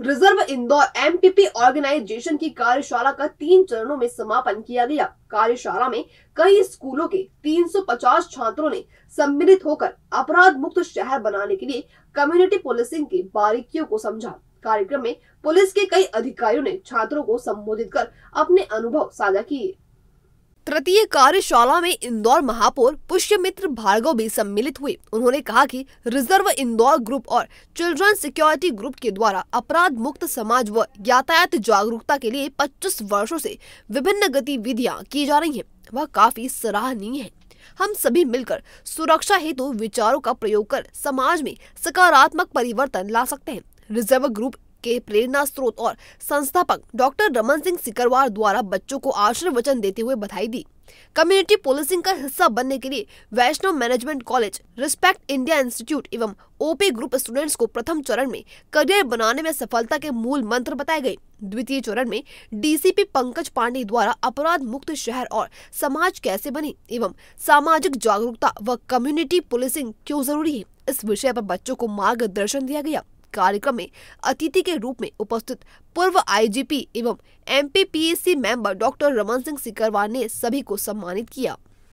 reserve Indore MPP organisation की कार्यशाला का तीन चरणों में समापन किया गया कार्यशाला में कई स्कूलों के 350 छात्रों ने सम्मिलित होकर अपराध मुक्त शहर बनाने के लिए कम्युनिटी पुलिसिंग की बारीकियों को समझा कार्यक्रम में पुलिस के कई अधिकारियों ने छात्रों को संबोधित कर अपने अनुभव साझा किए तृतीय कार्यशाला में इंदौर महापौर पुष्यमित्र भार्गव भी सम्मिलित हुए उन्होंने कहा कि रिजर्व इंदौर ग्रुप और चिल्ड्रन सिक्योरिटी ग्रुप के द्वारा अपराध मुक्त समाज व यातायात जागरूकता के लिए 25 वर्षों से विभिन्न गतिविधियां की जा रही हैं वह काफी सराहनीय है हम सभी मिलकर सुरक्षा हेतु विचारों का प्रयोग कर समाज में सकारात्मक परिवर्तन ला सकते हैं रिजर्व ग्रुप के प्रेरणा स्रोत और संस्थापक डॉक्टर रमन सिंह सिकरवार द्वारा बच्चों को आश्रय वचन देते हुए बधाई दी कम्युनिटी पोलिसिंग का हिस्सा बनने के लिए Vaishnav management college respect India institute एवं ओपी ग्रुप स्टूडेंट्स को प्रथम चरण में करियर बनाने में सफलता के मूल मंत्र बताए गए द्वितीय चरण में डीसीपी पंकज पांडे द्वारा अपराध मुक्त शहर और समाज कैसे बने एवं सामाजिक जागरूकता व कम्युनिटी पुलिसिंग क्यों जरूरी है इस विषय पर बच्चों को मार्गदर्शन दिया गया कार्यक्रम में अतिथि के रूप में उपस्थित पूर्व आईजीपी एवं MPPSC member e doctor Raman Singh Sikarwar ने सभी को सम्मानित किया